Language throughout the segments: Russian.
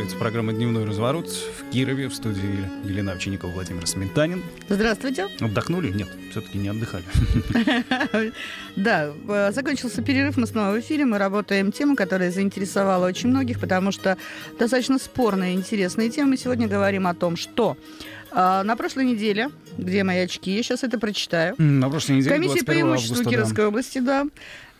продолжается программа «Дневной разворот» в Кирове, в студии Елена Овчинникова, Владимир Сметанин. Здравствуйте. Отдохнули? Нет, все-таки не отдыхали. Да, э, закончился перерыв, мы снова в эфире, мы работаем тему, которая заинтересовала очень многих, потому что достаточно спорная и интересная тема. Мы сегодня говорим о том, что э, на прошлой неделе, где мои очки, я сейчас это прочитаю. На прошлой неделе, Комиссия по имуществу Кировской области, да,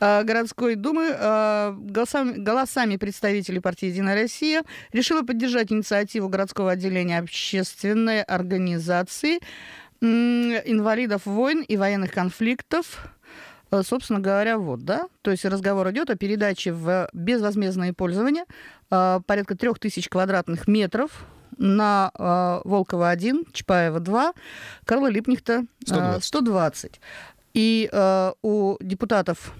Э, городской думы э, голосами, голосами представителей партии «Единая Россия» решила поддержать инициативу городского отделения общественной организации инвалидов войн и военных конфликтов э, Собственно говоря, вот, да. То есть разговор идет о передаче в безвозмездное пользование порядка трех тысяч квадратных метров на э, Волкова-1, Чапаева-2, Карла Липнихта-120. И э, у депутатов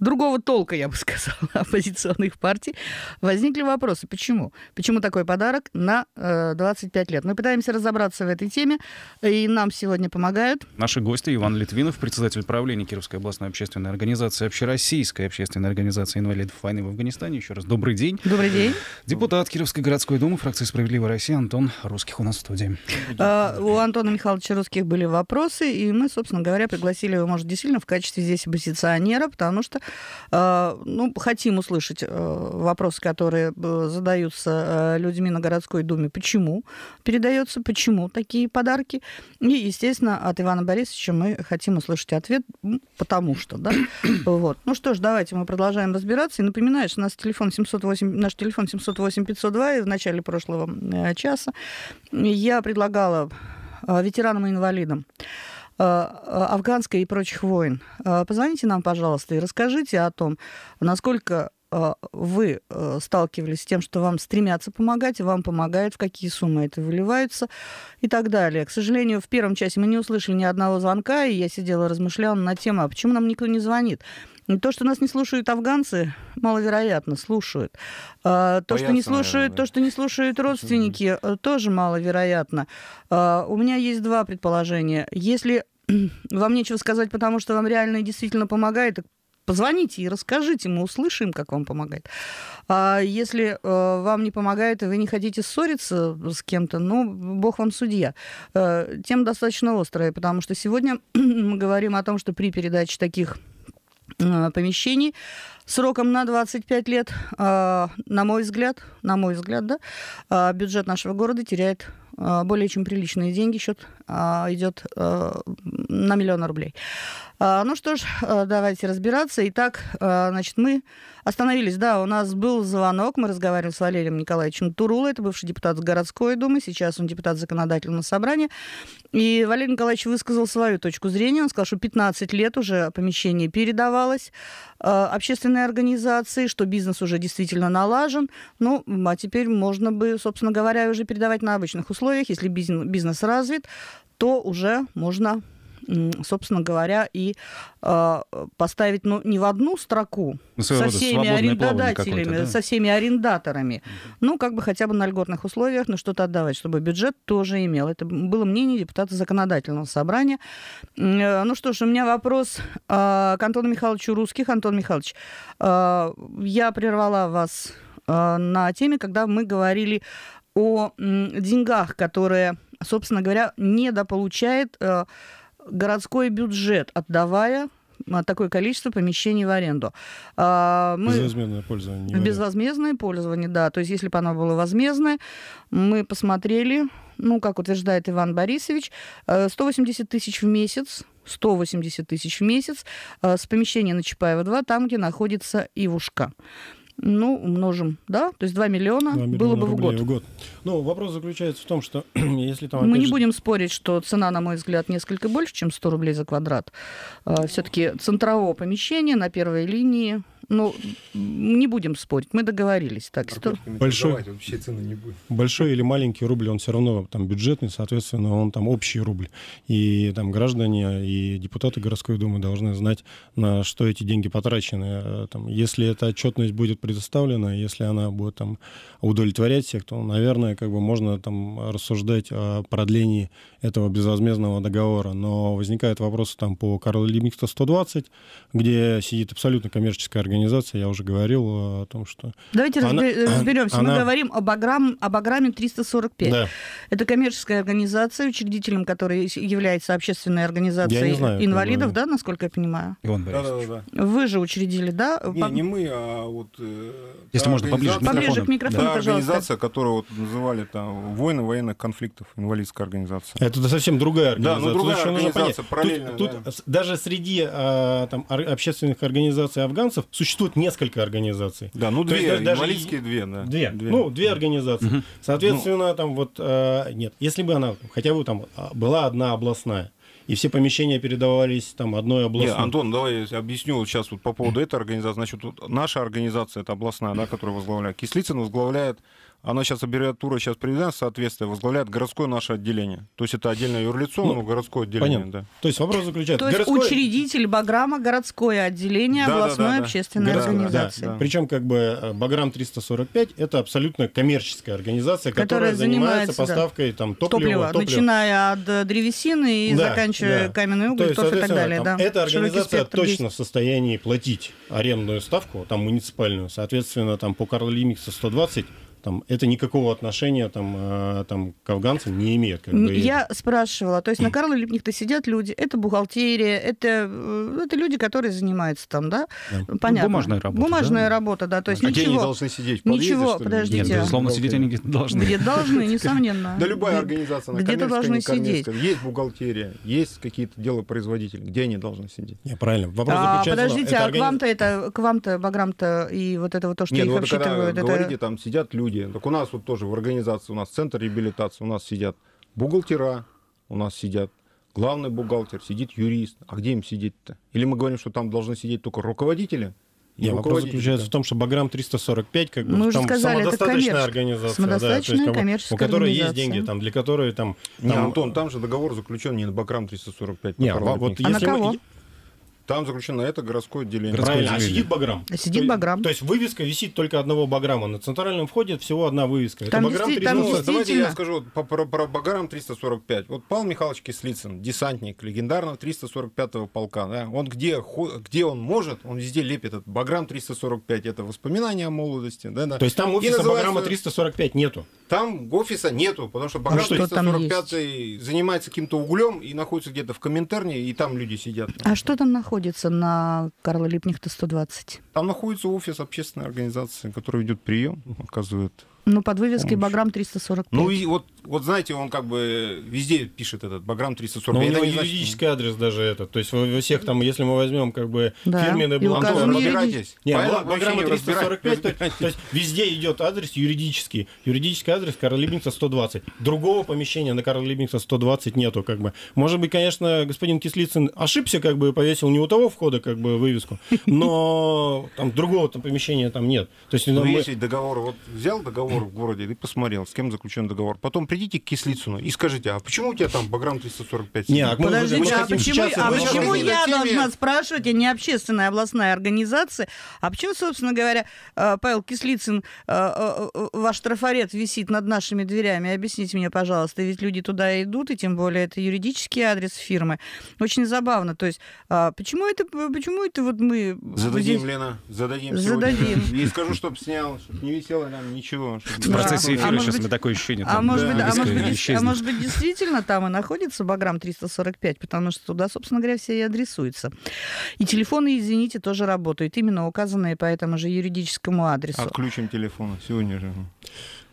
другого толка, я бы сказала, оппозиционных партий, возникли вопросы. Почему? Почему такой подарок на 25 э, лет? Мы пытаемся разобраться в этой теме, э, и нам сегодня помогают... Наши гости Иван Литвинов, председатель правления Кировской областной общественной организации, общероссийской общественной организации инвалидов войны в Афганистане. Еще раз добрый день. Добрый день. Депутат Кировской городской думы фракции «Справедливая Россия» Антон Русских у нас в студии. А, у Антона Михайловича Русских были вопросы, и мы, собственно говоря, пригласили его, может, действительно в качестве здесь оппозиционера, потому что Э, ну, хотим услышать э, вопросы, которые э, задаются людьми на городской думе. Почему передается, почему такие подарки? И, естественно, от Ивана Борисовича мы хотим услышать ответ, потому что, да? Вот. Ну что ж, давайте мы продолжаем разбираться. И напоминаю, что у нас телефон 708, наш телефон 708-502 в начале прошлого часа. Я предлагала ветеранам и инвалидам Э, э, афганской и прочих войн. Э, позвоните нам, пожалуйста, и расскажите о том, насколько вы сталкивались с тем, что вам стремятся помогать, и вам помогают, в какие суммы это выливается и так далее. К сожалению, в первом часе мы не услышали ни одного звонка, и я сидела размышляла на тему, а почему нам никто не звонит? Ну, то, что нас не слушают афганцы, маловероятно, слушают. А, то, Боятся, что не слушают, то, что не слушают родственники, э, тоже маловероятно. А, у меня есть два предположения. Если вам нечего сказать, потому что вам реально и действительно помогает, позвоните и расскажите, мы услышим, как вам помогает. А если э, вам не помогает, и вы не хотите ссориться с кем-то, ну, бог вам судья. Э, Тем достаточно острая, потому что сегодня мы говорим о том, что при передаче таких помещений сроком на 25 лет, а, на мой взгляд, на мой взгляд, да, а, бюджет нашего города теряет а, более чем приличные деньги счет а, идет э, на миллион рублей. А, ну что ж, э, давайте разбираться. Итак, э, значит, мы остановились. Да, у нас был звонок, мы разговаривали с Валерием Николаевичем Турулой, это бывший депутат городской думы, сейчас он депутат законодательного собрания. И Валерий Николаевич высказал свою точку зрения. Он сказал, что 15 лет уже помещение передавалось общественной организации, что бизнес уже действительно налажен. Ну, а теперь можно бы, собственно говоря, уже передавать на обычных условиях, если бизнес развит то уже можно, собственно говоря, и э, поставить ну, не в одну строку ну, со всеми арендодателями, да? со всеми арендаторами, ну, как бы хотя бы на льготных условиях, но что-то отдавать, чтобы бюджет тоже имел. Это было мнение депутата законодательного собрания. Э, ну что ж, у меня вопрос э, к Антону Михайловичу Русских. Антон Михайлович, я прервала вас на теме, когда мы говорили о деньгах, которые собственно говоря, недополучает э, городской бюджет, отдавая э, такое количество помещений в аренду. А, мы... Безвозмездное пользование. Безвозмездное пользование, да. То есть если бы оно было возмездное, мы посмотрели, ну, как утверждает Иван Борисович, 180 э, тысяч в месяц 180 тысяч в месяц с помещения на Чапаева 2, там, где находится Ивушка ну, умножим, да, то есть 2 миллиона, 2 миллиона было бы в год. в год. Ну, вопрос заключается в том, что если там... Мы не же... будем спорить, что цена, на мой взгляд, несколько больше, чем 100 рублей за квадрат. А, Все-таки центровое помещение на первой линии, ну, не будем спорить, мы договорились. Так, а что большой, вообще цены не будет. большой или маленький рубль, он все равно там бюджетный, соответственно, он там общий рубль. И там граждане и депутаты городской думы должны знать, на что эти деньги потрачены. Э, там, если эта отчетность будет предоставлена, если она будет там удовлетворять всех, то, наверное, как бы можно там рассуждать о продлении этого безвозмездного договора. Но возникают вопросы там по Карла Лимикста 120, где сидит абсолютно коммерческая организация, организация, я уже говорил э, о том, что... Давайте она, э, разберемся. Она... Мы говорим об, аграм, об аграме 345. Да. Это коммерческая организация, учредителем которой является общественная организация знаю, инвалидов, да, насколько я понимаю? Иван Борисович. Да, да, да. Вы же учредили, да? Не, По... не мы, а вот... Э, Если можно, поближе к микрофону. Поближе к микрофону, да, пожалуйста. организация, которую вот называли там «Войны военных конфликтов», инвалидская организация. Это совсем другая организация. Да, ну другая организация, параллельно. Тут, да. тут даже среди а, там, общественных организаций афганцев существует существует несколько организаций. Да, ну две, есть, даже инвалидские две, да. Две, две. ну две организации. Угу. Соответственно, ну... там вот, э, нет, если бы она хотя бы там а, была одна областная, и все помещения передавались там одной областной. Нет, Антон, давай я объясню сейчас вот по поводу этой организации. Значит, вот наша организация, это областная, да, которая возглавляет. Кислицын возглавляет она сейчас аббревиатура сейчас приведена в соответствие, возглавляет городское наше отделение. То есть это отдельное юрлицо, ну, но городское отделение. Понятно. Да. То есть вопрос заключается... То городское... есть учредитель Баграма городское отделение да, областной да, да, общественной да. организации. Да, да. Причем как бы э, Баграм 345 это абсолютно коммерческая организация, которая, которая занимается, занимается поставкой там топлива, топлива, топлива. Начиная от э, древесины и да, заканчивая да. каменный уголь, то есть, и так далее. Там, да. Эта организация точно есть. в состоянии платить арендную ставку, там муниципальную, соответственно, там по Карла Лимикса 120 там, это никакого отношения там, э, там, к афганцам не имеет. Как бы. Я спрашивала, то есть на Карла Липник-то сидят люди, это бухгалтерия, это, э, это люди, которые занимаются там, да? да. Понятно. Ну, бумажная работа. Бумажная да? работа, да, то есть а ничего. они должны сидеть? подъезде, ничего, что ли? подождите. Нет, безусловно, сидеть они где-то должны. Где-то должны, несомненно. Да любая организация, она где-то должны сидеть. Есть бухгалтерия, есть какие-то дела производители, где они должны сидеть? Не, правильно. Вопрос а, подождите, а к вам-то это, к вам-то, баграм-то и вот это вот то, что Нет, ну, вот когда говорите, там сидят люди, другие. Так у нас вот тоже в организации, у нас центр реабилитации, у нас сидят бухгалтера, у нас сидят главный бухгалтер, сидит юрист. А где им сидеть-то? Или мы говорим, что там должны сидеть только руководители? Нет, вопрос заключается в том, что Баграм 345 как бы Мы там сказали, самодостаточная это организация, самодостаточная да, то есть, коммерческая у которой есть деньги, там для которой там, там... Не, Антон, там же договор заключен не на Баграм 345. Нет, а вот а на кого? Мы, там заключено это городское отделение. Городское Правильно, а отделение. а сидит Баграм. А сидит Баграм. То, то есть вывеска висит только одного Баграма. На центральном входе всего одна вывеска. Там это Баграм 3... Давайте я скажу вот, по, про, про Баграм 345. Вот Павел Михайлович Кислицын, десантник легендарного 345-го полка. Да? Он где, где он может, он везде лепит этот Баграм 345. Это воспоминания о молодости. Да, да. То есть там офиса называется... Баграма 345 нету? Там офиса нету, потому что пока а что 45 занимается каким-то углем и находится где-то в Коминтерне, и там люди сидят. А что там находится на Карла Липнихта 120? Там находится офис общественной организации, которая ведет прием, оказывает ну, под вывеской Помощь. Баграм 345. Ну, и вот вот знаете, он как бы везде пишет этот Баграм 340. Но у него юридический значит... адрес даже этот. То есть во всех там, если мы возьмем как бы да. фирменный бланк... Антон, разбирайтесь. Нет, Баграма 345, то, то есть везде идет адрес юридический. Юридический адрес Карла Либница 120. Другого помещения на Карла Либница 120 нету как бы. Может быть, конечно, господин Кислицын ошибся, как бы повесил не у того входа как бы вывеску, но там другого там помещения там нет. То есть, ну, ну мы... если договор, вот взял договор в городе и посмотрел, с кем заключен договор. Потом придите к Кислицыну и скажите, а почему у тебя там Баграм 345? Нет, а Подождите, а почему, а почему я должна спрашивать, Я а не общественная областная организация, а почему, собственно говоря, э, Павел Кислицын, э, э, ваш трафарет висит над нашими дверями? Объясните мне, пожалуйста, ведь люди туда идут, и тем более это юридический адрес фирмы. Очень забавно. То есть, а почему это, почему это вот мы... Зададим, здесь... Лена, зададим. Зададим. Не скажу, чтобы снял, чтобы не висело нам ничего. В процессе эфира сейчас а на такое ощущение. А может быть, а, может быть, а может быть, действительно там и находится Баграм 345, потому что туда, собственно говоря, все и адресуются. И телефоны, извините, тоже работают, именно указанные по этому же юридическому адресу. Отключим телефоны сегодня же.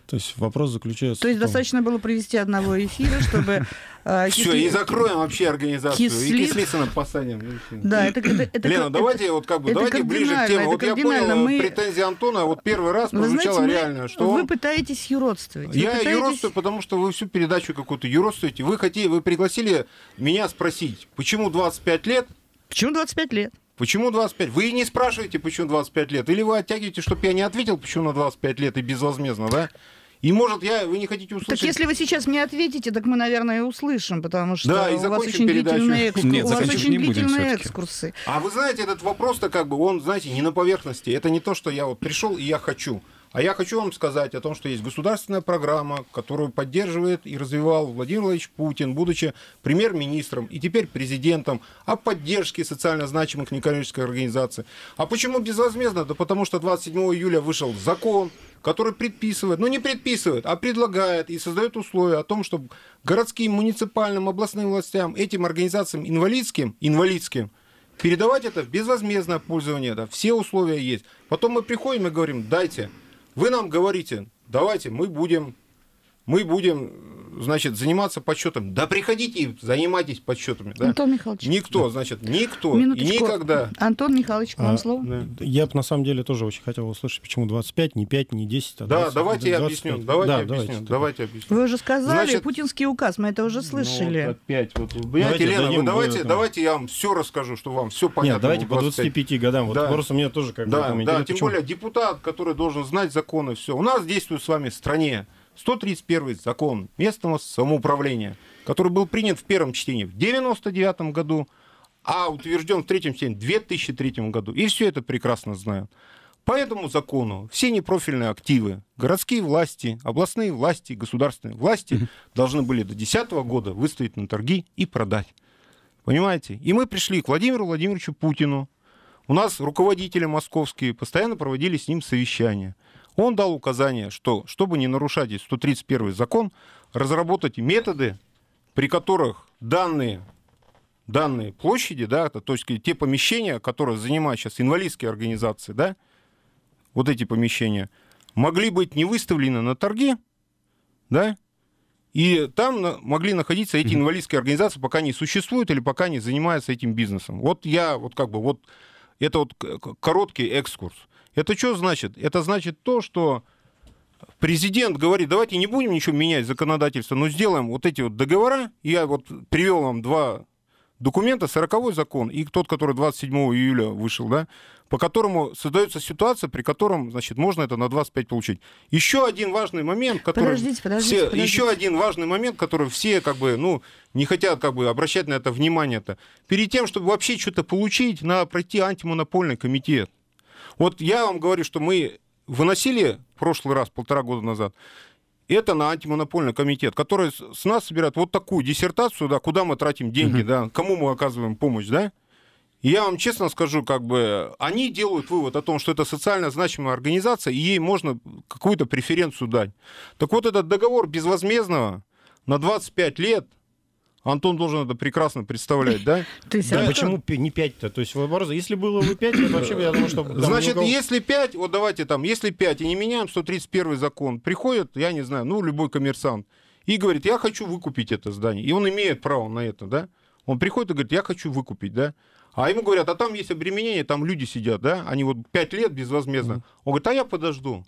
То есть вопрос заключается... То есть том... достаточно было провести одного эфира, чтобы... Э, Все, и закроем вообще организацию. И Кислицына посадим. Да, это... Лена, давайте вот как бы, давайте ближе к теме. Вот я понял, претензии Антона вот первый раз прозвучало реально, что Вы пытаетесь юродствовать. Я юродствую, потому что вы всю передачу какую-то юродствуете. Вы хотели, вы пригласили меня спросить, почему 25 лет Почему 25 лет? Почему 25? Вы не спрашиваете, почему 25 лет. Или вы оттягиваете, чтобы я не ответил, почему на 25 лет и безвозмездно, да? И может, я, вы не хотите услышать... Так если вы сейчас мне ответите, так мы, наверное, и услышим, потому что да, и у вас очень передачу. длительные, экскур... Нет, у вас очень длительные экскурсы. А вы знаете, этот вопрос-то как бы, он, знаете, не на поверхности. Это не то, что я вот пришел и я хочу. А я хочу вам сказать о том, что есть государственная программа, которую поддерживает и развивал Владимир Владимирович Путин, будучи премьер-министром и теперь президентом, о поддержке социально значимых некоммерческих организаций. А почему безвозмездно? Да потому что 27 июля вышел закон, который предписывает, ну не предписывает, а предлагает и создает условия о том, чтобы городским, муниципальным, областным властям, этим организациям инвалидским, инвалидским, передавать это в безвозмездное пользование, да, все условия есть. Потом мы приходим и говорим, дайте, вы нам говорите, давайте мы будем, мы будем значит, заниматься подсчетом. Да приходите и занимайтесь подсчетами. Да? Антон Михайлович. Никто, да. значит, никто Минуточку. и никогда. Антон Михайлович, вам а, слово. Да. Я бы на самом деле тоже очень хотел услышать, почему 25, не 5, не 10, а 20, Да, давайте 25. я объясню. Давайте, да, объясню, давайте, давайте объясню. Вы уже сказали, значит, путинский указ, мы это уже ну, слышали. Ну, вот опять, вот, давайте, Лена, вы, давайте, вы, давайте я вам все расскажу, что вам все понятно. Нет, давайте ну, по 25 годам. Вот да. просто мне тоже как да, бы да, Да, тем почему... более депутат, который должен знать законы, все. У нас действует с вами в стране 131 закон местного самоуправления, который был принят в первом чтении в 1999 году, а утвержден в третьем чтении в 2003 году. И все это прекрасно знают. По этому закону все непрофильные активы, городские власти, областные власти, государственные власти mm-hmm. должны были до 2010 года выставить на торги и продать. Понимаете? И мы пришли к Владимиру Владимировичу Путину. У нас руководители московские постоянно проводили с ним совещания. Он дал указание, что, чтобы не нарушать 131 закон, разработать методы, при которых данные, данные площади, да, то есть те помещения, которые занимают сейчас инвалидские организации, да, вот эти помещения, могли быть не выставлены на торги, да, и там могли находиться эти инвалидские организации, пока не существуют или пока не занимаются этим бизнесом. Вот я, вот как бы, вот это вот короткий экскурс. Это что значит? Это значит то, что президент говорит, давайте не будем ничего менять законодательство, но сделаем вот эти вот договора. Я вот привел вам два документа, 40-й закон и тот, который 27 июля вышел, да, по которому создается ситуация, при котором, значит, можно это на 25 получить. Еще один важный момент, который... Подождите, подождите, все, подождите. Еще один важный момент, который все, как бы, ну, не хотят, как бы, обращать на это внимание-то. Перед тем, чтобы вообще что-то получить, надо пройти антимонопольный комитет. Вот я вам говорю, что мы выносили в прошлый раз, полтора года назад, это на антимонопольный комитет, который с нас собирает вот такую диссертацию, да, куда мы тратим деньги, угу. да, кому мы оказываем помощь, да. И я вам честно скажу, как бы они делают вывод о том, что это социально значимая организация, и ей можно какую-то преференцию дать. Так вот этот договор безвозмездного на 25 лет – Антон должен это прекрасно представлять, да? Да почему не 5-то? То есть, если было бы 5, то вообще, я думаю, что... Значит, если 5, вот давайте там, если 5, и не меняем 131 закон, приходит, я не знаю, ну, любой коммерсант, и говорит, я хочу выкупить это здание. И он имеет право на это, да? Он приходит и говорит, я хочу выкупить, да? А ему говорят, а там есть обременение, там люди сидят, да? Они вот 5 лет безвозмездно. Он говорит, а я подожду.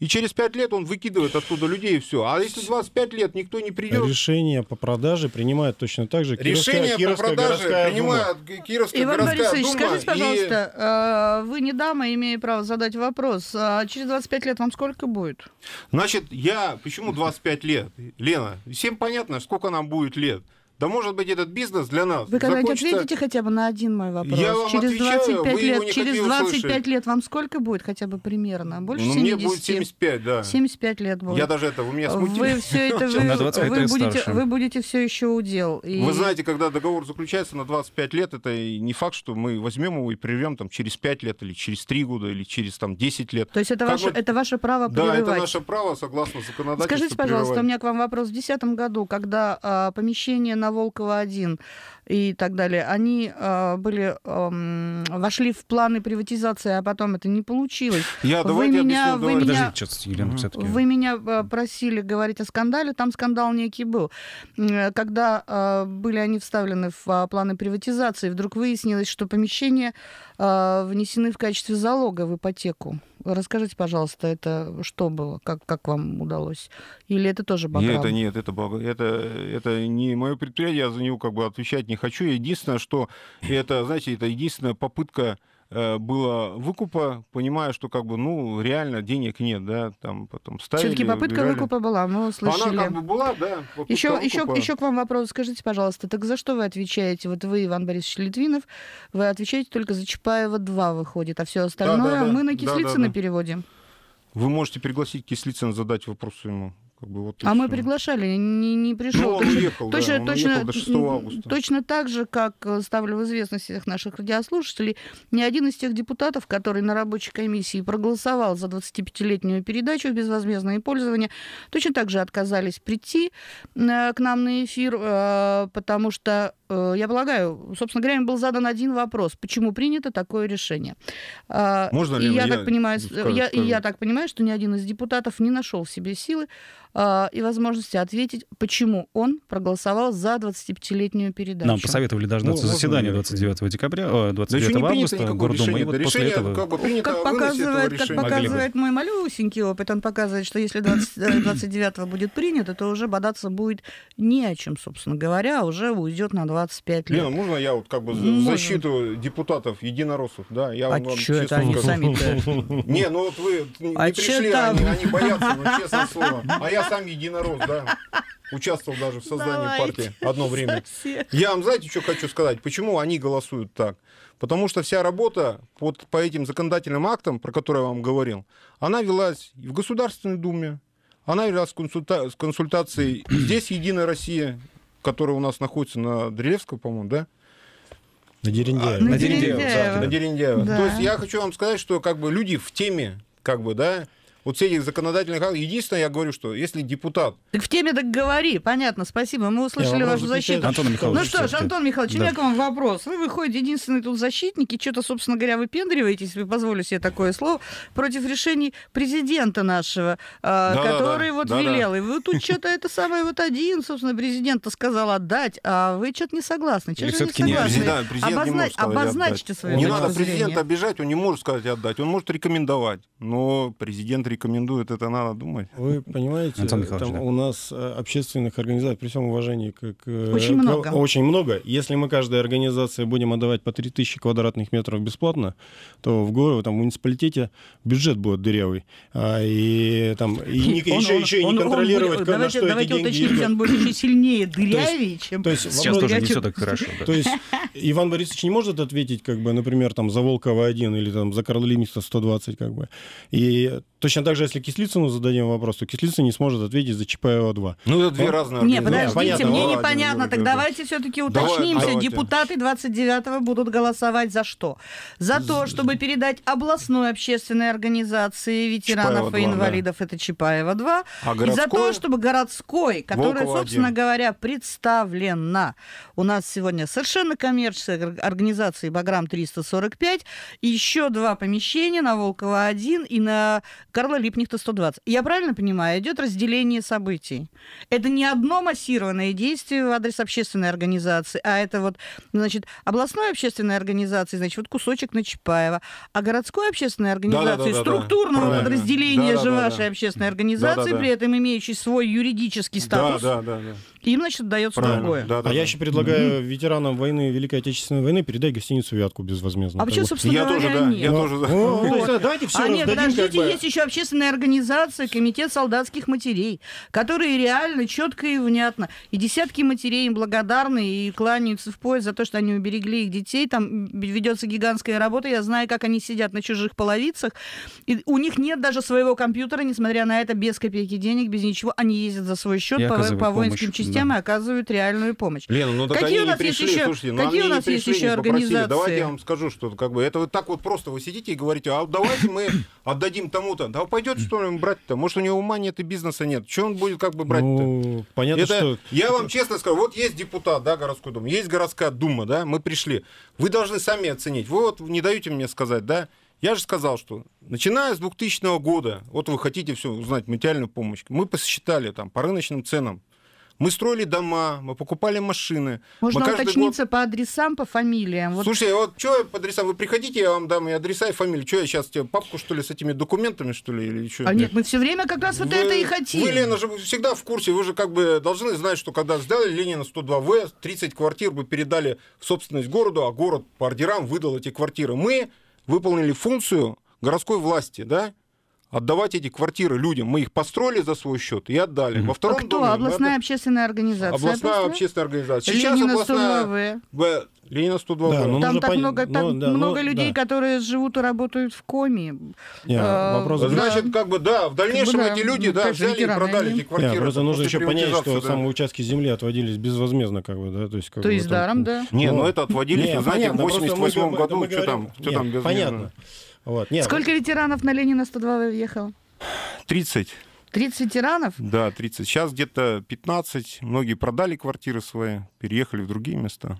И через 5 лет он выкидывает оттуда людей и все. А если 25 лет никто не придет... Решение по продаже принимает точно так же Кировская, Решение Кировская по продаже принимает дума. Кировская Иван городская Борисович, дума. скажите, пожалуйста, и... А, вы не дама, имея право задать вопрос. А через 25 лет вам сколько будет? Значит, я... Почему 25 лет? Лена, всем понятно, сколько нам будет лет. Да может быть этот бизнес для нас. Вы когда-нибудь закончится... ответите хотя бы на один мой вопрос. Я вам через отвечаю, 25 лет, через 25 услышать. лет вам сколько будет хотя бы примерно? Больше ну, 70? Мне будет 75, да. 75 лет будет. Я даже это, у меня смутило. Вы все это вы, вы, будете, вы будете все еще удел. И... Вы знаете, когда договор заключается на 25 лет, это не факт, что мы возьмем его и прервем там через 5 лет или через 3 года или через там 10 лет. То есть это, ваше, мы... это ваше право прерывать. Да, это наше право согласно законодательству. Скажите, пожалуйста, прерывать. у меня к вам вопрос. В 2010 году, когда а, помещение на волкова один и так далее, они э, были, э, вошли в планы приватизации, а потом это не получилось. Я, вы меня, объясню, вы, давай. меня, Подожди, Елена, угу. вы меня а, просили говорить о скандале, там скандал некий был. Когда э, были они вставлены в а, планы приватизации, вдруг выяснилось, что помещения э, внесены в качестве залога в ипотеку. Расскажите, пожалуйста, это что было, как, как вам удалось? Или это тоже Баграм? Нет, это нет, это, это, это не мое предприятие, я за него как бы отвечать не хочу. Единственное, что это, знаете, это единственная попытка э, было выкупа, понимая, что как бы, ну, реально денег нет, да, там потом ставили. Все-таки попытка убирали. выкупа была, мы услышали. Она как бы была, да. Еще, выкупа. еще, еще к вам вопрос. Скажите, пожалуйста, так за что вы отвечаете? Вот вы, Иван Борисович Литвинов, вы отвечаете только за Чапаева-2 выходит, а все остальное да, да, да. мы на Кислицына да, да, да. переводим. Вы можете пригласить Кислицына задать вопрос ему. Как бы, вот а мы э, приглашали, не, не пришел. Ну, он точно, уехал, да, он точно, уехал до 6 августа. Точно так же, как э, ставлю в известность всех наших радиослушателей, ни один из тех депутатов, который на рабочей комиссии проголосовал за 25-летнюю передачу безвозмездное пользование, точно так же отказались прийти э, к нам на эфир, потому что я полагаю, собственно говоря, им был задан один вопрос. Почему принято такое решение? А, Можно ли? И я, я, так понимаю, скажу, я, скажу. я так понимаю, что ни один из депутатов не нашел в себе силы а, и возможности ответить, почему он проголосовал за 25-летнюю передачу. Нам посоветовали дождаться ну, заседания 29 декабря, 29 да августа Гордума. И вот решение, этого... Как, бы как показывает, как показывает мой малюсенький опыт, он показывает, что если 29 э, будет принято, то уже бодаться будет не о чем, собственно говоря, а уже уйдет на 25 лет. Лена, ну, можно я вот как бы ну, Можем. защиту депутатов, единороссов? Да, я а вам это они сами Не, ну вот вы не а пришли, они, они боятся, ну, честное слово. А я сам единорос, да. Участвовал даже в создании Давайте. партии одно время. Совсем. Я вам, знаете, что хочу сказать? Почему они голосуют так? Потому что вся работа под, по этим законодательным актам, про которые я вам говорил, она велась в Государственной Думе, она велась консульта... с консультацией здесь «Единая Россия», которая у нас находится на Дрелевского, по-моему, да? На Дерендеево. А, на Дерендеево, да. На Дерендеево. Да. То есть я хочу вам сказать, что как бы люди в теме, как бы, да, вот всех законодательных актов. Единственное, я говорю, что если депутат... Так в теме так говори, понятно, спасибо, мы услышали вашу защиту. Антон Михайлович, ну что ж, Антон Михайлович, да. у меня к вам вопрос. Вы выходите единственный тут защитник, и что-то, собственно говоря, выпендриваетесь, если позволю себе такое слово, против решений президента нашего, а, да, который да, да, вот да, велел. Да. И вы тут что-то это самое вот один, собственно, президент сказал отдать, а вы что-то не согласны. Чего Или все не согласны? Президент, президент Обозна... не может сказать Обозначьте отдать. свое Не надо президента обижать, он не может сказать отдать, он может рекомендовать, но президент Рекомендуют это надо думать. Вы понимаете, там да. у нас э, общественных организаций, при всем уважении к, к, очень, к, много. очень много. Если мы каждой организации будем отдавать по 3000 квадратных метров бесплатно, то в городе, там, в муниципалитете бюджет будет дырявый. А, и там и не, он, еще, он, еще он, не контролировать, он, давайте, что давайте эти деньги уточним, он будет еще сильнее дырявее, чем... То есть, Сейчас тоже не все так хорошо. Да. То есть Иван Борисович не может ответить, как бы, например, там, за Волкова 1 или там, за Карлимиста 120, как бы. И точно точно если Кислицыну зададим вопрос, то Кислицын не сможет ответить за ЧПО-2. Ну, это две разные... Не, подождите, понятно, мне ладно, непонятно. Так давайте все-таки уточнимся. Депутаты 29-го будут голосовать за что? За то, чтобы передать областной общественной организации ветеранов и инвалидов, это Чапаева-2, а и за то, чтобы городской, который собственно говоря, представлена. У нас сегодня совершенно коммерческая организация «Баграм-345», еще два помещения на Волкова-1 и на Карла Орла, Липнихта 120. Я правильно понимаю, идет разделение событий. Это не одно массированное действие в адрес общественной организации, а это вот, значит, областной общественной организации, значит, вот кусочек на Чапаева, а городской общественной организации, да, да, да, структурного да, подразделения да, же да, вашей да. общественной организации, да, да, при этом имеющей свой юридический статус, да, да, да, да. им, значит, дается другое. Да, да, а да. я еще предлагаю mm-hmm. ветеранам войны, Великой Отечественной войны, передай гостиницу «Вятку» безвозмездно. А почему, собственно я тоже, да, Я тоже, да. Ну, ну, давайте все а раздадим. Нет, подождите, есть еще общественная общественная организация Комитет солдатских матерей, которые реально четко и внятно. И десятки матерей им благодарны и кланяются в пояс за то, что они уберегли их детей. Там ведется гигантская работа. Я знаю, как они сидят на чужих половицах. И у них нет даже своего компьютера, несмотря на это, без копейки денег, без ничего. Они ездят за свой счет по, по воинским помощь, частям да. и оказывают реальную помощь. Лена, ну так Какие они у нас пришли, есть еще, слушайте, ну, какие у нас пришли, есть еще организации? Давайте я вам скажу, что как бы это вот так вот просто вы сидите и говорите, а давайте мы отдадим тому-то. Да пойдет, что ли, брать-то? Может, у него ума нет и бизнеса нет. чем он будет как бы брать-то? Ну, понятно, Это, что... Я вам честно скажу, вот есть депутат, да, городской дом, есть городская дума, да, мы пришли. Вы должны сами оценить. Вы вот не даете мне сказать, да, я же сказал, что начиная с 2000 года, вот вы хотите все узнать, материальную помощь, мы посчитали там по рыночным ценам, мы строили дома, мы покупали машины. Можно уточниться год... по адресам, по фамилиям. Вот... Слушай, а вот что я по адресам? Вы приходите, я вам дам и адреса, и фамилии. Что я сейчас тебе папку, что ли, с этими документами, что ли, или что? А нет, мы все время как раз вы, вот это и хотим. Вы, Лена, же всегда в курсе. Вы же как бы должны знать, что когда сдали Ленина 102В, 30 квартир бы передали в собственность городу, а город по ордерам выдал эти квартиры. Мы выполнили функцию городской власти, да, отдавать эти квартиры людям. Мы их построили за свой счет и отдали. Во а втором а кто? доме... Областная это... общественная организация. Областная это? общественная организация. Сейчас Ленина областная... 102В. Ленина 102 да, но ну, Там так пон... много, так ну, да, много ну, людей, да. которые живут и работают в коме. Не, а, Значит, как бы, да, в дальнейшем как бы, да, эти люди ну, да, взяли и продали они. эти квартиры. Не, просто нужно еще понять, что да. самые участки земли отводились безвозмездно. Как бы, да, то есть, как то бы, есть там... даром, ну. да? Не, но ну, это отводились, не, знаете, понятно, в 88 году, что там, что там безвозмездно. Понятно. Вот. Нет, Сколько вы... ветеранов на Ленина 102 въехало? 30. 30 ветеранов? Да, 30. Сейчас где-то 15. Многие продали квартиры свои, переехали в другие места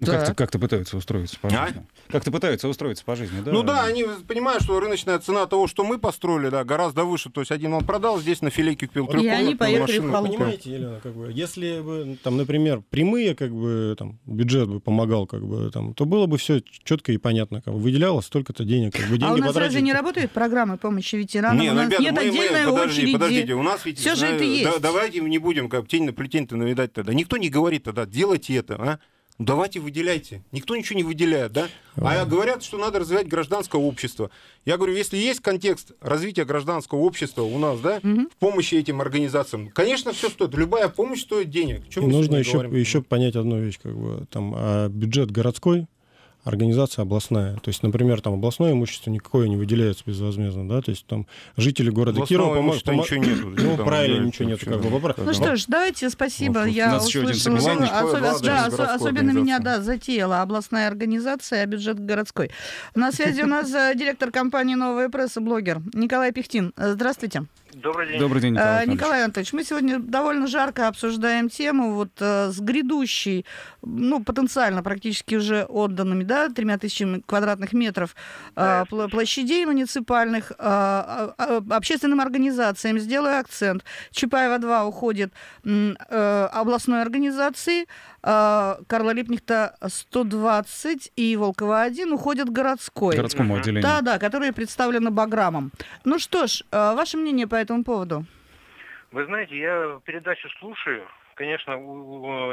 да. Ну, как-то, как-то пытаются устроиться по а? жизни. А? Как-то пытаются устроиться по жизни, да? Ну да, они понимают, что рыночная цена того, что мы построили, да, гораздо выше. То есть один он продал, здесь на филейке купил трехкомнатную машину. И они поехали машину. в холку. Понимаете, Елена, как бы, если бы, ну, там, например, прямые, как бы, там, бюджет бы помогал, как бы, там, то было бы все четко и понятно. Как бы, выделялось столько-то денег. Как бы, деньги а у нас потратили. разве не работают программы помощи ветеранам? Не, у нас ребята, нет мы, отдельной мы, подожди, очереди. Подождите, у нас ведь... Все же это э, есть. Да, давайте не будем, как тень на плетень-то навидать тогда. Никто не говорит тогда, делайте это, а? Ну, давайте выделяйте. Никто ничего не выделяет, да? А говорят, что надо развивать гражданское общество. Я говорю, если есть контекст развития гражданского общества у нас, да, угу. в помощи этим организациям, конечно, все стоит. Любая помощь стоит денег. Чем И нужно еще, еще понять одну вещь, как бы там а бюджет городской организация областная. То есть, например, там областное имущество никакое не выделяется безвозмездно, да, то есть там жители города Кирова помогут. Помо... ничего нету. Ну, правильно, ничего нету. Как бы, ну что ж, давайте, спасибо, ну, я услышала. Особенно, меня, да, затеяла областная организация, а бюджет городской. На связи у нас э, директор компании «Новая пресса», блогер Николай Пехтин. Здравствуйте. Добрый день. Добрый день, Николай э, Анатольевич. Николай Анатольевич. Мы сегодня довольно жарко обсуждаем тему вот э, с грядущей, ну, потенциально практически уже отданными, да, тремя тысячами квадратных метров э, да. площадей муниципальных а, а, общественным организациям. Сделаю акцент. Чапаева-2 уходит областной организации, а, Карла Липнихта 120 и Волкова 1 уходят городской. Городскому отделению. Да, да, которые представлены Баграмом. Ну что ж, а, ваше мнение по этому поводу? Вы знаете, я передачу слушаю, конечно,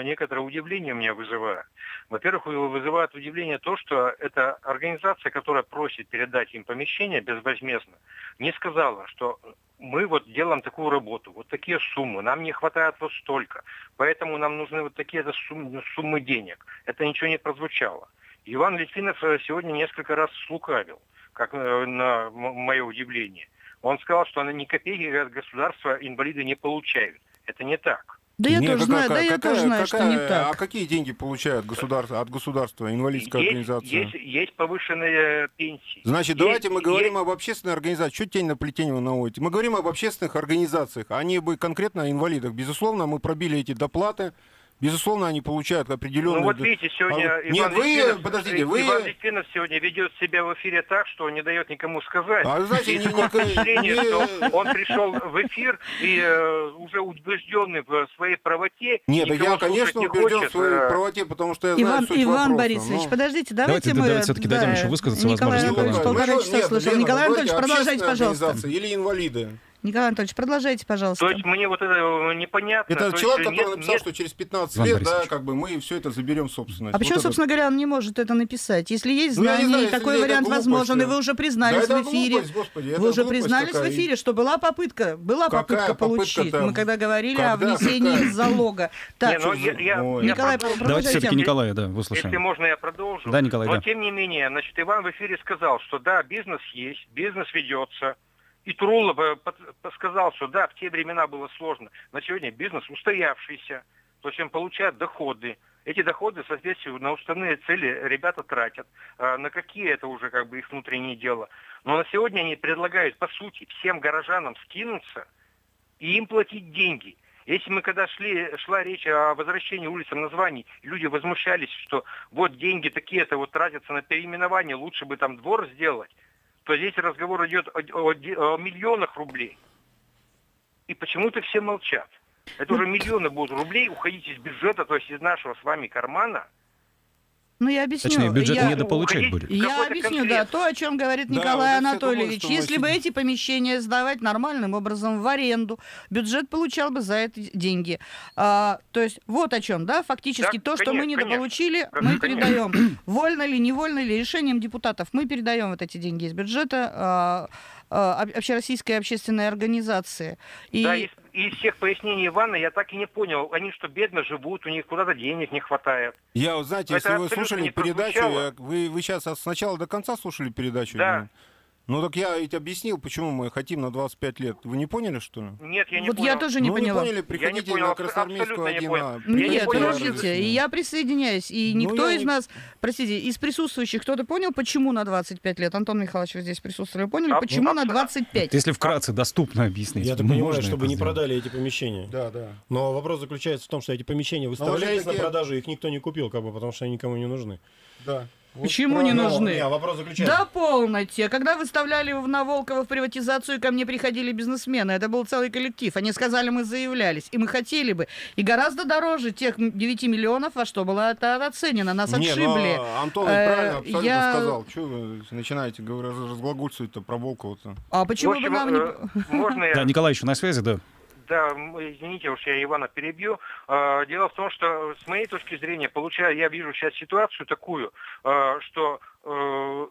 некоторое удивление меня вызывает. Во-первых, вызывает удивление то, что эта организация, которая просит передать им помещение безвозмездно, не сказала, что мы вот делаем такую работу, вот такие суммы, нам не хватает вот столько, поэтому нам нужны вот такие суммы, ну, суммы денег. Это ничего не прозвучало. Иван Литвинов э, сегодня несколько раз слукавил, как э, на мое удивление. Он сказал, что они ни копейки от государства инвалиды не получают. Это не так. Да я не, тоже какая, знаю, да я какая, тоже знаю, какая, что не так. А какие деньги получают государство, от государства, инвалидская есть, организация? Есть, есть повышенные пенсии. Значит, есть, давайте мы говорим есть. об общественной организации. Что тень на плетень вы наводите? Мы говорим об общественных организациях, а не бы конкретно о инвалидах. Безусловно, мы пробили эти доплаты, Безусловно, они получают ну, определенную... Ну вот видите, сегодня Иван Нет, вы, Литвинов, подождите, вы... Иван Литвинов сегодня ведет себя в эфире так, что не дает никому сказать. А, знаете, Есть не, такое впечатление, не... что он пришел в эфир и э, уже убежденный в своей правоте. Нет, я, конечно, не убежден хочет. в своей э. правоте, потому что я знаю, Иван, знаю суть Иван вопроса, Борисович, но... подождите, давайте, давайте мы... Давайте все-таки да, дадим еще высказаться Николай возможность. Анатольевич, полтора часа слушаем. Николай Анатольевич, продолжайте, пожалуйста. Или инвалиды. Николай Анатольевич, продолжайте, пожалуйста. То есть мне вот это э, непонятно. Это человек, который нет, написал, нет... что через 15 Иван лет, Борисович. да, как бы мы все это заберем собственность. А вот почему, это... собственно говоря, он не может это написать? Если есть ну, знание, ну, знаю, если такой вариант возможен, и вы уже признались да, в эфире. Глупость, господи, вы уже признались такая. в эфире, что была попытка, была Какая попытка получить. Там? Мы когда говорили когда? о внесении Какая? залога. Так, ну, Николай, Давайте все-таки Николая, да, выслушаем. Если можно, я продолжу. Да, Николай, Но тем не менее, значит, Иван в эфире сказал, что да, бизнес есть, бизнес ведется, и Трулла э, подсказал, что да, в те времена было сложно, но сегодня бизнес устоявшийся, то есть он получает доходы, эти доходы, соответственно, на уставные цели ребята тратят. А на какие это уже как бы их внутреннее дело. Но на сегодня они предлагают, по сути, всем горожанам скинуться и им платить деньги. Если мы когда шли, шла речь о возвращении улицам названий, люди возмущались, что вот деньги такие-то вот тратятся на переименование, лучше бы там двор сделать то здесь разговор идет о, о, о миллионах рублей. И почему-то все молчат. Это ну, уже миллионы будут рублей уходить из бюджета, то есть из нашего с вами кармана – ну, я объясню. Точнее, бюджет я... недополучать будет. Я объясню, конкрет. да, то, о чем говорит Николай да, Анатольевич. Думаю, Если бы эти помещения сдавать нормальным образом в аренду, бюджет получал бы за это деньги. А, то есть вот о чем, да, фактически да, то, конечно, что мы недополучили, конечно. мы передаем. Вольно ли, невольно ли, решением депутатов мы передаем вот эти деньги из бюджета. А, Э, общероссийской общественной организации. И... Да, из, из всех пояснений Ивана я так и не понял, они что, бедно живут, у них куда-то денег не хватает. Я, знаете, Это если вы слушали передачу, я, вы, вы сейчас сначала до конца слушали передачу? Да. Или... Ну так я ведь объяснил, почему мы хотим на 25 лет. Вы не поняли, что ли? Нет, я не вот понял. я тоже не ну, поняла. не поняли, приходите я не понял, на Красноармейскую один. Не а... Нет, подождите, и я присоединяюсь. И ну, никто из не... нас, простите, из присутствующих кто-то понял, почему на 25 лет? Антон Михайлович, вы здесь присутствовали, поняли, а, почему а, на 25? Вот, если вкратце доступно объяснить. Я так понимаю, чтобы не продали эти помещения. Да, да. Но вопрос заключается в том, что эти помещения выставлялись на продажу, их никто не купил, как бы, потому что они никому не нужны. Да. Почему не нужны? Не, вопрос заключается. Да полноте. Когда выставляли на Волкова в приватизацию, ко мне приходили бизнесмены. Это был целый коллектив. Они сказали, мы заявлялись. И мы хотели бы. И гораздо дороже тех 9 миллионов, во что было это оценено. Нас не, ну, отшибли. Но, Антон э, правильно абсолютно я... сказал. Чего вы начинаете разглагольствовать-то про Волкова-то? А почему бы нам не... Э, можно я... Да, Николай еще на связи, да да, извините уж, я Ивана перебью. А, дело в том, что с моей точки зрения, получая, я вижу сейчас ситуацию такую, а, что э,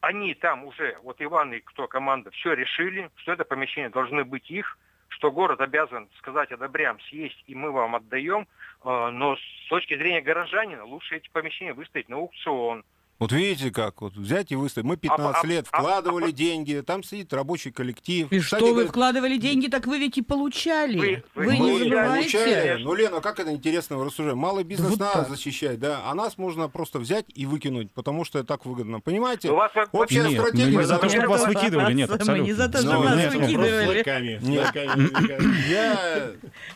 они там уже, вот Иван и кто команда, все решили, что это помещение должны быть их, что город обязан сказать одобрям, съесть, и мы вам отдаем, а, но с точки зрения горожанина лучше эти помещения выставить на аукцион, вот видите, как вот взять и выставить. Мы 15 а, а, лет а, вкладывали а, а, деньги, там сидит рабочий коллектив. И Кстати, что вы вкладывали деньги, так вы ведь и получали. Вы, вы, вы не Получали. Ну, Лена, как это интересно вы рассуждаете. Малый бизнес вот надо защищать, да, а нас можно просто взять и выкинуть, потому что это так выгодно. Понимаете? У вас Общая нет, стратегия. Мы не за то, чтобы вас выкидывали, нет, абсолютно. Мы не за то, ну, чтобы вас ну, нет, выкидывали.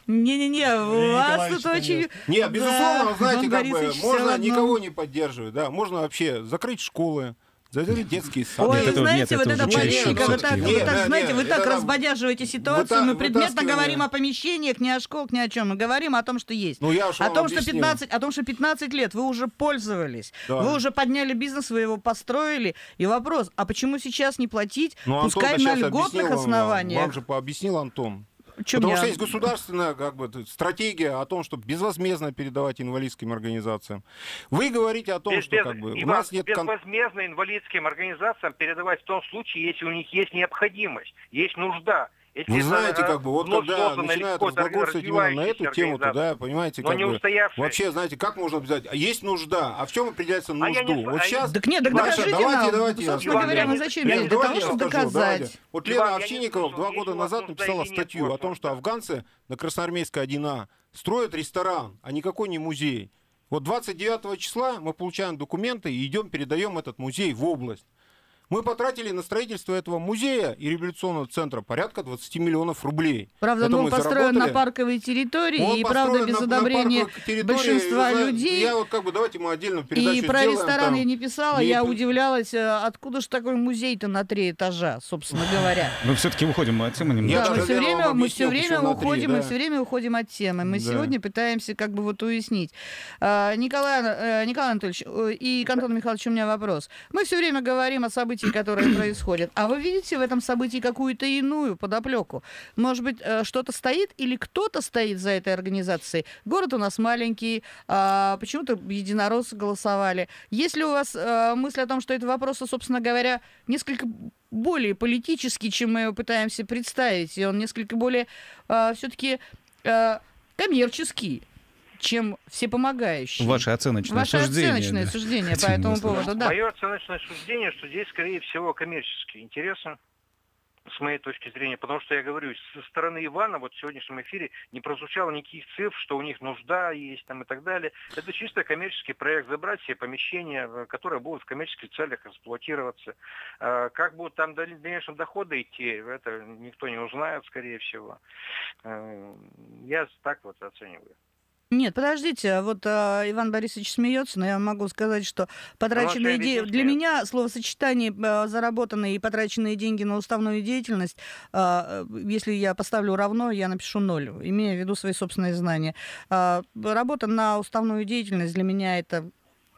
Не-не-не, у вас тут очень... Нет, безусловно, знаете, как бы, можно никого не поддерживать, да, можно вообще закрыть школы, Зайдете детские сады, Ой, нет, знаете, нет, вот это, это вы так, нет, вы так нет, знаете, нет, вы так разбодяживаете ситуацию, мы предметно говорим о помещениях, не о школах, ни о чем, мы говорим о том, что есть. Ну, я о том, что 15, о том, что 15 лет вы уже пользовались, да. вы уже подняли бизнес, вы его построили, и вопрос, а почему сейчас не платить, ну, пускай на льготных объяснил, основаниях? Вам же пообъяснил Антон чем Потому я... что есть государственная как бы, стратегия о том, чтобы безвозмездно передавать инвалидским организациям. Вы говорите о том, без, что как бы, у нас нет... Безвозмездно инвалидским организациям передавать в том случае, если у них есть необходимость, есть нужда. Если ну, знаете, как бы, вот когда начинают разглагольствовать именно на эту тему да, понимаете, как бы, вообще, знаете, как можно обязать? А есть нужда, а в чем определяется а нужду? А не... Вот сейчас... Так нет, так Маша, давайте, нам, давайте, собственно я говоря, мы зачем? Лена, для того, чтобы доказать. Давайте. Вот Лена Иван, Овчинникова два года назад написала статью о том, что афганцы на Красноармейской 1А строят ресторан, а никакой не музей. Вот 29 числа мы получаем документы и идем, передаем этот музей в область. Мы потратили на строительство этого музея и революционного центра порядка 20 миллионов рублей. Правда, Это он ну, построен заработали. на парковой территории, он и правда без на, одобрения на большинства я, людей. Я вот как бы, давайте мы отдельно передачу И про сделаем, ресторан там, я не писала, и... я удивлялась, э, откуда же такой музей-то на три этажа, собственно говоря. Мы все-таки уходим от темы немного. Да, мы все время, мы все время уходим, мы все время уходим от темы. Мы сегодня пытаемся как бы вот уяснить. А, Николай, э, Николай Анатольевич э, и к Антону у меня вопрос. Мы все время говорим о событиях событий, которые происходят. А вы видите в этом событии какую-то иную подоплеку? Может быть, э, что-то стоит или кто-то стоит за этой организацией? Город у нас маленький, а, почему-то единороссы голосовали. Есть ли у вас э, мысль о том, что это вопрос, а, собственно говоря, несколько более политический, чем мы его пытаемся представить, и он несколько более а, все-таки э, коммерческий, чем все помогающие Ваше оценочное Ваше суждение. Ваше оценочное да. суждение Хотим по этому поводу, да. Мое оценочное суждение, что здесь, скорее всего, коммерческие интересы с моей точки зрения, потому что я говорю, со стороны Ивана вот в сегодняшнем эфире не прозвучало никаких цифр, что у них нужда есть там и так далее. Это чисто коммерческий проект, забрать все помещения, э, которые будут в коммерческих целях эксплуатироваться. А, как будут там дальнейшем доходы идти, это никто не узнает, скорее всего. Э, я так вот оцениваю. Нет, подождите, а вот а, Иван Борисович смеется, но я могу сказать, что потраченные деньги... Для меня словосочетание а, «заработанные и потраченные деньги на уставную деятельность», а, э, если я поставлю равно, я напишу ноль, имея в виду свои собственные знания. А, работа на уставную деятельность для меня это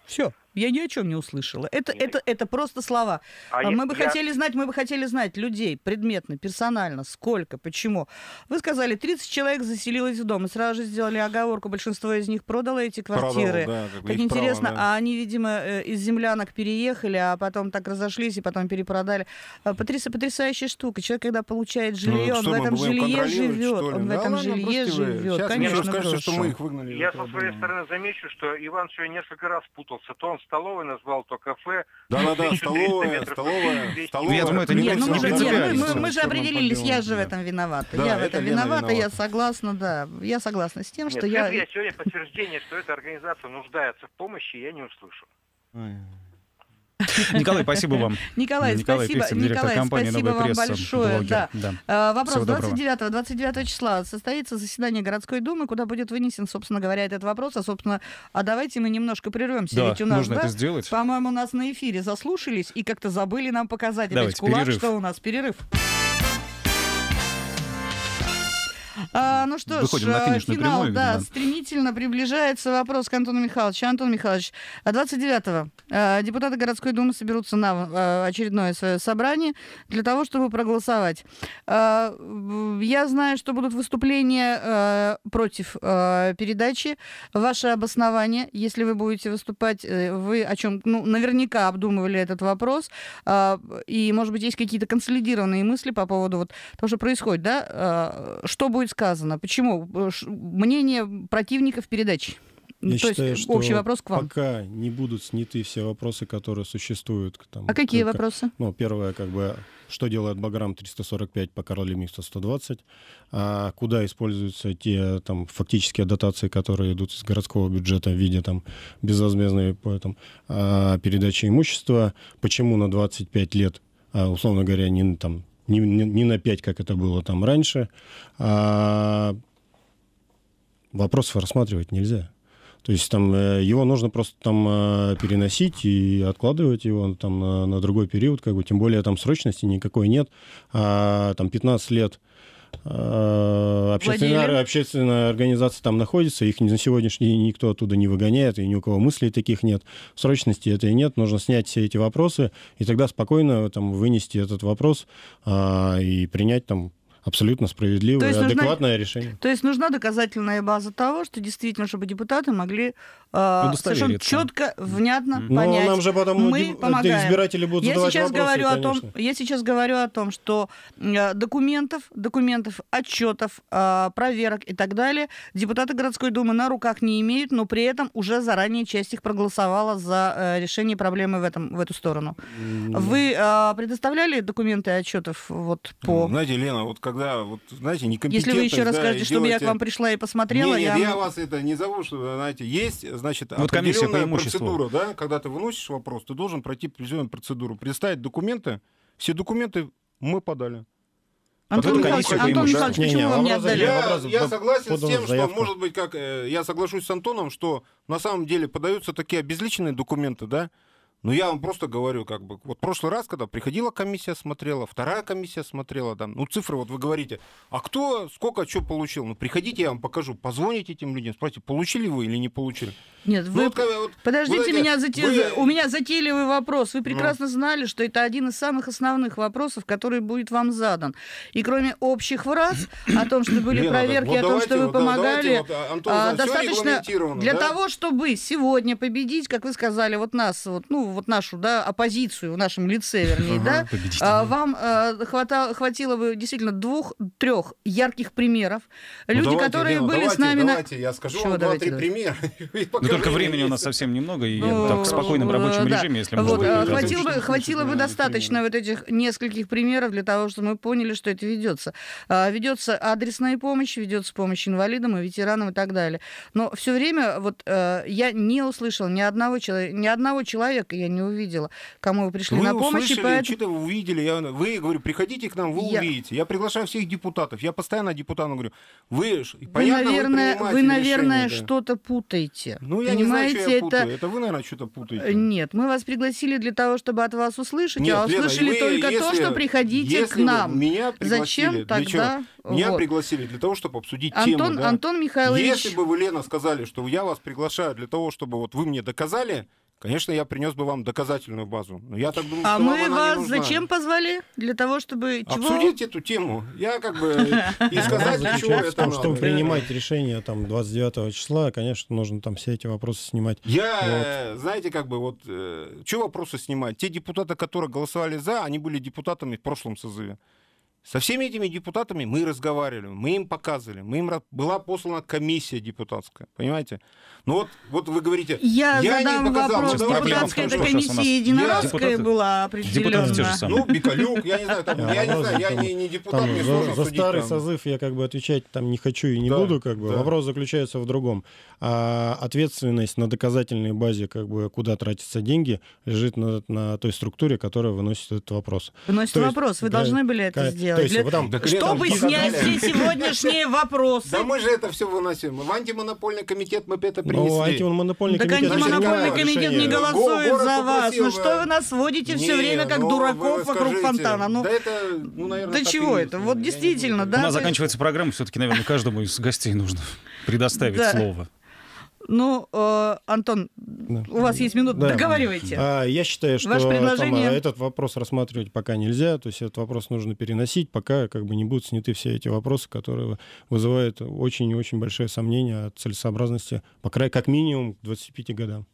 все. Я ни о чем не услышала. Это, Нет. это, это просто слова. А, а мы я, бы хотели знать, мы бы хотели знать людей предметно, персонально, сколько, почему. Вы сказали, 30 человек заселилось в дом, и сразу же сделали оговорку, большинство из них продало эти квартиры. Продало, да, как их интересно, право, да. а они, видимо, э, из землянок переехали, а потом так разошлись и потом перепродали. Э, Потряс, потрясающая штука. Человек, когда получает ну, жилье, ну, он в этом жилье живет. Он да, в этом ладно, жилье живет. Сейчас Конечно, скажете, что мы их выгнали. Я со своей стороны замечу, что Иван сегодня несколько раз путался. То он столовой назвал, то кафе. Да-да-да, столовая, столовая, столовая. Ну, я думаю, это не Нет, ну мы, же, нет, мы, мы, же определились, я же в этом виновата. Да, я в этом виновата, виновата, я согласна, да. Я согласна с тем, нет, что я... я сегодня подтверждение, что эта организация нуждается в помощи, я не услышу. Николай, спасибо вам. Николай, Николай спасибо. Пихтин, Николай, компании спасибо вам пресса», большое. Блогер. Да. Да. А, вопрос. 29, 29 числа состоится заседание городской думы, куда будет вынесен, собственно говоря, этот вопрос. А, собственно, а давайте мы немножко прервемся. Да, ведь у нас, нужно да, это сделать. По-моему, у нас на эфире заслушались и как-то забыли нам показать давайте, опять кулак, перерыв. что у нас перерыв. А, ну что Выходим ж, на э, финал, прямую, да, видимо. стремительно приближается вопрос к Антону Михайловичу. Антон Михайлович, 29-го а э, депутаты городской думы соберутся на э, очередное свое собрание для того, чтобы проголосовать. я знаю, что будут выступления против передачи. Ваше обоснование, если вы будете выступать, вы о чем, ну, наверняка обдумывали этот вопрос, и, может быть, есть какие-то консолидированные мысли по поводу вот того, что происходит, да, что будет сказано сказано. Почему? Э, мнение противников передачи. Ну, Я То считаю, есть, что общий вопрос к вам. Пока не будут сняты все вопросы, которые существуют. Там, а какие как, вопросы? Ну, первое, как бы, что делает Баграм 345 по Короли 120, а куда используются те там фактические дотации, которые идут из городского бюджета в виде там безвозмездной по, там, а, передачи имущества, почему на 25 лет а, условно говоря, не там не, не, не на 5, как это было там раньше, а вопросов рассматривать нельзя. То есть там э, его нужно просто там э, переносить и откладывать его там на, на другой период, как бы, тем более там срочности никакой нет, а там 15 лет Э, общественная, общественная организация там находится, их на сегодняшний день никто оттуда не выгоняет, и ни у кого мыслей таких нет. Срочности этой нет, нужно снять все эти вопросы, и тогда спокойно там, вынести этот вопрос а, и принять там абсолютно справедливое то адекватное нужна, решение. То есть нужна доказательная база того, что действительно, чтобы депутаты могли э, совершенно четко, внятно Но понять. нам же потом мы помогаем. избиратели будут задавать я сейчас вопросы, говорю о том, Я сейчас говорю о том, что э, документов, документов, отчетов, э, проверок и так далее депутаты городской думы на руках не имеют, но при этом уже заранее часть их проголосовала за э, решение проблемы в, этом, в эту сторону. Mm. Вы э, предоставляли документы отчетов вот по... Ну, знаете, Лена, вот как когда, вот, знаете, некомпетентность... Если вы еще да, раз делаете... чтобы я к вам пришла и посмотрела... Нет, нет, я... я вас это не зову, что, знаете, есть, значит, ну, вот комиссия по имуществу. процедура, да, когда ты выносишь вопрос, ты должен пройти определенную процедуру, представить документы, все документы мы подали. Антон Михайлович, Антон Михайлович, почему не, а не, вам не отдали? Я, я согласен с тем, заявку. что, может быть, как э, я соглашусь с Антоном, что на самом деле подаются такие обезличенные документы, да, ну, я вам просто говорю, как бы, вот прошлый раз, когда приходила комиссия, смотрела, вторая комиссия смотрела, там, ну, цифры, вот вы говорите, а кто, сколько, что получил? Ну, приходите, я вам покажу, позвоните этим людям, спросите, получили вы или не получили? Нет, ну, вы, вот, вот, подождите вот, меня, зате... вы... у меня затейливый вопрос. Вы ну. прекрасно ну. знали, что это один из самых основных вопросов, который будет вам задан. И кроме общих фраз, о том, что были Лена, проверки, вот о том, что вы помогали, давайте, вот, а, Антон, а, достаточно для да? того, чтобы сегодня победить, как вы сказали, вот нас, вот, ну, вот нашу, да, оппозицию в нашем лице, вернее, ага, да, победителя. А, вам э, хватало, хватило бы действительно двух-трех ярких примеров. Ну, Люди, давайте, которые Лена, были давайте, с нами... Давайте, на... я скажу Чего, вам два-три примера. Ну, только времени у нас совсем немного, и так в спокойном рабочем режиме, если можно. А, хватило бы достаточно вот этих нескольких примеров для того, чтобы мы поняли, что это ведется. А, ведется адресная помощь, ведется помощь инвалидам и ветеранам и так далее. Но все время вот э, я не услышал ни одного человека, ни одного человека я не увидела, кому вы пришли вы на помощь. Вы Услышали, поэтому... что-то увидели. Я... Вы, говорю, приходите к нам, вы я... увидите. Я приглашаю всех депутатов. Я постоянно депутатам говорю, вы, понятно, вы, наверное, вы, вы наверное, решение, что-то путаете. Ну, я Понимаете, не знаю, что я путаю. Это... это вы, наверное, что-то путаете. Э, нет, мы вас пригласили для того, чтобы от вас услышать, Нет, а услышали Лена, только если, то, что приходите к нам. Меня Зачем тогда? Вот. Меня пригласили для того, чтобы обсудить Антон, тему. Да? Антон Михайлович. Если бы вы, Лена, сказали, что я вас приглашаю для того, чтобы вот вы мне доказали, Конечно, я принес бы вам доказательную базу. Но я так думаю, а мы вас зачем позвали? Для того, чтобы чего? Обсудить эту тему. Я как бы и сказать, для чего это том, чтобы принимать решение там 29 числа, конечно, нужно там все эти вопросы снимать. Я, знаете, как бы вот, э, что вопросы снимать? Те депутаты, которые голосовали за, они были депутатами в прошлом созыве. Со всеми этими депутатами мы разговаривали, мы им показывали, мы им была послана комиссия депутатская, понимаете? Ну вот, вот вы говорите, я, я задам не показал. вопрос. Депутатская эта комиссия единорадская я... была определенно. Депутаты же Ну, Бикалюк, я не знаю, там, я не знаю, я не, не депутат, там, мне сложно За, за старый там. созыв я как бы отвечать там не хочу и не да, буду, как бы. Да. Вопрос заключается в другом. А, ответственность на доказательной базе, как бы, куда тратятся деньги, лежит на, на той структуре, которая выносит этот вопрос. Выносит То вопрос, есть, вы да, должны были это сделать чтобы снять все сегодняшние вопросы. Да мы же это все выносим. В антимонопольный комитет мы это ну, принесли. Ну, антимонопольный так комитет антимонопольный комитет не голосует за вас. Ну что вы нас водите все время как ну, дураков вокруг фонтана? Ну, да ну, да чего это? Вот действительно, да? У нас заканчивается программа, все-таки, наверное, каждому из гостей нужно предоставить слово. Ну, э, Антон, у вас есть минута, да. договаривайте. А, я считаю, что Ваше предложение... там, этот вопрос рассматривать пока нельзя, то есть этот вопрос нужно переносить, пока как бы не будут сняты все эти вопросы, которые вызывают очень и очень большие сомнения о целесообразности, по крайней как минимум к 25 годам.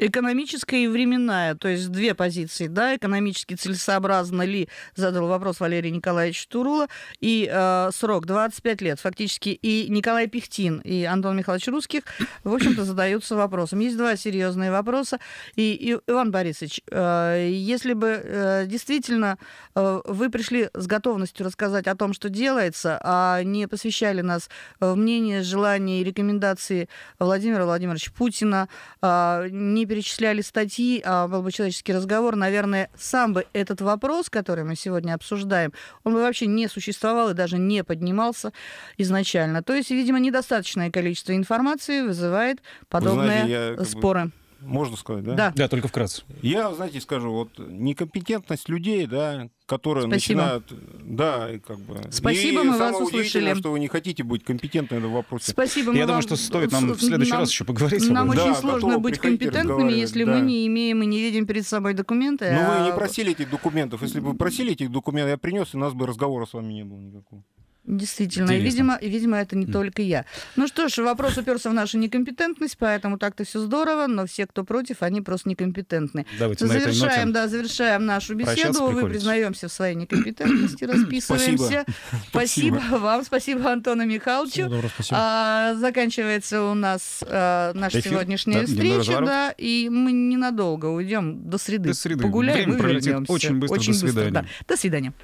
Экономическая и временная, то есть две позиции, да, экономически целесообразно ли, задал вопрос Валерий Николаевич Турула, и э, срок 25 лет фактически, и Николай Пихтин, и Антон Михайлович Русских, в общем-то, задаются вопросом. Есть два серьезные вопроса, и, и Иван Борисович, э, если бы э, действительно э, вы пришли с готовностью рассказать о том, что делается, а не посвящали нас в э, мнение, желания и рекомендации Владимира Владимировича Путина, э, не перечисляли статьи а, был человеческий разговор, наверное, сам бы этот вопрос, который мы сегодня обсуждаем, он бы вообще не существовал и даже не поднимался изначально. То есть, видимо, недостаточное количество информации вызывает подобные знаете, я, споры. Как бы можно сказать, да? Да. Да, только вкратце. Я, знаете, скажу, вот некомпетентность людей, да, которые Спасибо. начинают... Да, как бы... Спасибо, и мы вас услышали. что вы не хотите быть компетентны в вопросе. Спасибо. Я думаю, что стоит нам в следующий нам... раз еще поговорить. Нам да, очень сложно быть компетентными, если да. мы не имеем и не видим перед собой документы. Но ну, а... вы не а просили этих документов. Если бы вы просили этих документов, я принес, и у нас бы разговора с вами не было никакого. Действительно, и видимо, видимо, это не да. только я. Ну что ж, вопрос уперся в нашу некомпетентность, поэтому так-то все здорово, но все, кто против, они просто некомпетентны. Давайте завершаем, да, завершаем нашу беседу. Вы признаемся в своей некомпетентности, расписываемся. Спасибо. спасибо вам, спасибо Антону Михайловичу. Доброго, спасибо. А, заканчивается у нас а, наша Эфир, сегодняшняя да, встреча, да, и мы ненадолго уйдем до среды. До среды. Погуляем Время и вернемся. Очень быстро. Очень до свидания. Быстро, да. До свидания.